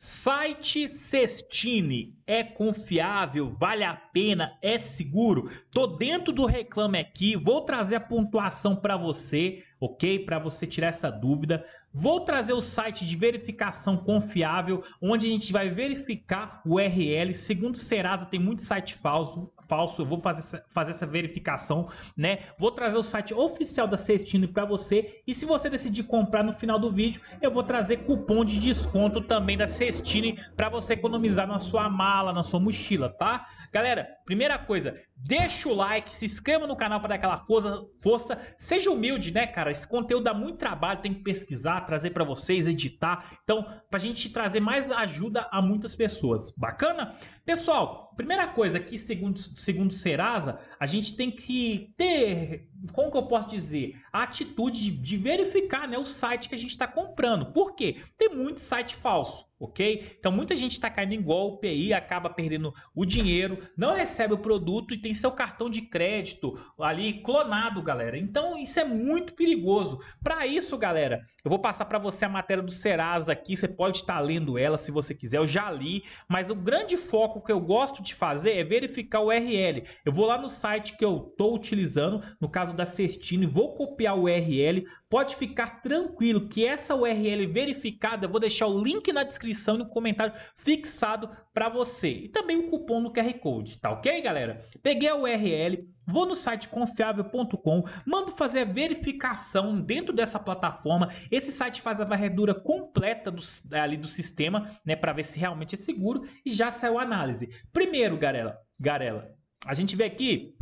Site Cestine é confiável, vale a pena, é seguro. Tô dentro do reclame aqui, vou trazer a pontuação para você, ok? Para você tirar essa dúvida. Vou trazer o site de verificação confiável, onde a gente vai verificar o URL. Segundo o Serasa, tem muito site falso. Falso, eu vou fazer essa, fazer essa verificação, né? Vou trazer o site oficial da Cestino para você. E se você decidir comprar no final do vídeo, eu vou trazer cupom de desconto também da Cestine para você economizar na sua mala, na sua mochila, tá? Galera, primeira coisa, deixa o like, se inscreva no canal para dar aquela força, força. Seja humilde, né, cara? Esse conteúdo dá muito trabalho, tem que pesquisar trazer para vocês, editar. Então, para a gente trazer mais ajuda a muitas pessoas. Bacana? Pessoal, Primeira coisa que, segundo, segundo Serasa, a gente tem que ter, como que eu posso dizer, a atitude de, de verificar né, o site que a gente está comprando. Por quê? Tem muito site falso, ok? Então muita gente está caindo em golpe aí, acaba perdendo o dinheiro, não recebe o produto e tem seu cartão de crédito ali clonado, galera. Então isso é muito perigoso. Para isso, galera, eu vou passar para você a matéria do Serasa aqui, você pode estar tá lendo ela se você quiser, eu já li, mas o grande foco que eu gosto de fazer é verificar o URL. Eu vou lá no site que eu estou utilizando, no caso da Cestino, e vou copiar o URL. Pode ficar tranquilo que essa URL verificada, eu vou deixar o link na descrição e no comentário fixado para você. E também o cupom no QR Code, tá ok, galera? Peguei a URL, vou no site confiável.com, mando fazer a verificação dentro dessa plataforma. Esse site faz a varredura completa do, ali do sistema, né, para ver se realmente é seguro e já saiu a análise. Primeiro Primeiro, Garela, Garela a gente vê aqui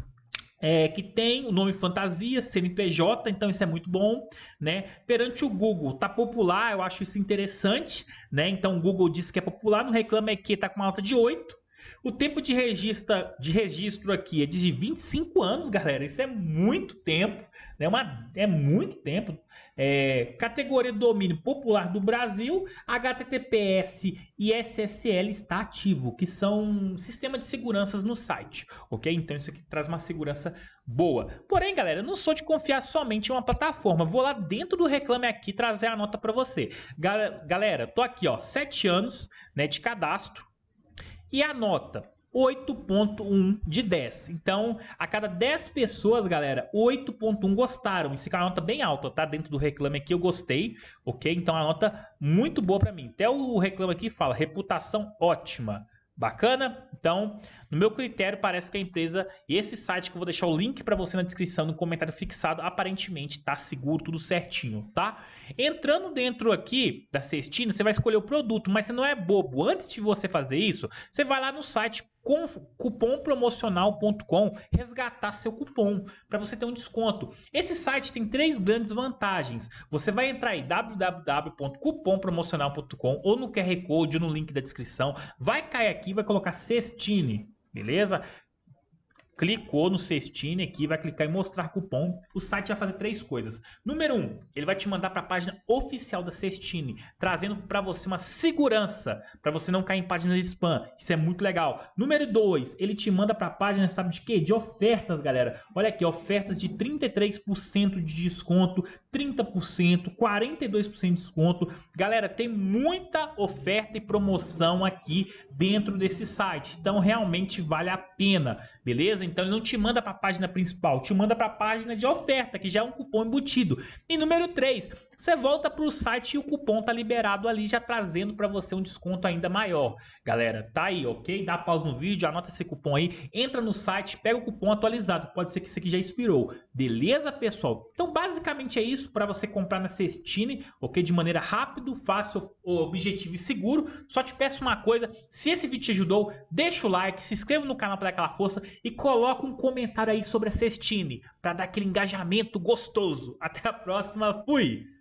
é, que tem o nome fantasia, CNPJ, então isso é muito bom, né? Perante o Google, tá popular, eu acho isso interessante, né? Então o Google disse que é popular, não reclama é que tá com uma alta de 8, o tempo de registro, de registro aqui é de 25 anos, galera. Isso é muito tempo, né? Uma, é muito tempo. É, categoria de domínio popular do Brasil, HTTPS e SSL está ativo, que são sistema de seguranças no site, ok? Então isso aqui traz uma segurança boa. Porém, galera, eu não sou de confiar somente em uma plataforma. Vou lá dentro do Reclame Aqui trazer a nota para você. Galera, tô aqui, ó, 7 anos né, de cadastro e a nota? 8.1 de 10. Então, a cada 10 pessoas, galera, 8.1 gostaram. Isso é uma nota bem alta, tá? Dentro do reclame aqui eu gostei, ok? Então, é a nota muito boa para mim. Até o reclame aqui fala reputação ótima. Bacana? Então, no meu critério, parece que a empresa, esse site que eu vou deixar o link para você na descrição, no comentário fixado, aparentemente tá seguro, tudo certinho, tá? Entrando dentro aqui da cestina, você vai escolher o produto, mas você não é bobo. Antes de você fazer isso, você vai lá no site com cupompromocional.com resgatar seu cupom para você ter um desconto. Esse site tem três grandes vantagens. Você vai entrar em www.cupompromocional.com ou no QR Code ou no link da descrição. Vai cair aqui, vai colocar Cestine, beleza? clicou no cestinho aqui, vai clicar em mostrar cupom, o site vai fazer três coisas. Número um, ele vai te mandar para a página oficial da Cestine, trazendo para você uma segurança, para você não cair em páginas de spam. Isso é muito legal. Número dois, ele te manda para a página, sabe de quê? De ofertas, galera. Olha aqui, ofertas de 33% de desconto, 30%, 42% de desconto. Galera, tem muita oferta e promoção aqui dentro desse site. Então realmente vale a pena, beleza? então ele não te manda para a página principal, te manda para a página de oferta, que já é um cupom embutido. E número 3, você volta para o site e o cupom tá liberado ali, já trazendo para você um desconto ainda maior. Galera, tá aí, ok? Dá pausa no vídeo, anota esse cupom aí, entra no site, pega o cupom atualizado, pode ser que esse aqui já expirou. Beleza, pessoal? Então, basicamente é isso para você comprar na Cestine, ok? De maneira rápida, fácil, objetivo e seguro. Só te peço uma coisa, se esse vídeo te ajudou, deixa o like, se inscreva no canal para dar aquela força e coloca coloca um comentário aí sobre a Cestine para dar aquele engajamento gostoso. Até a próxima, fui!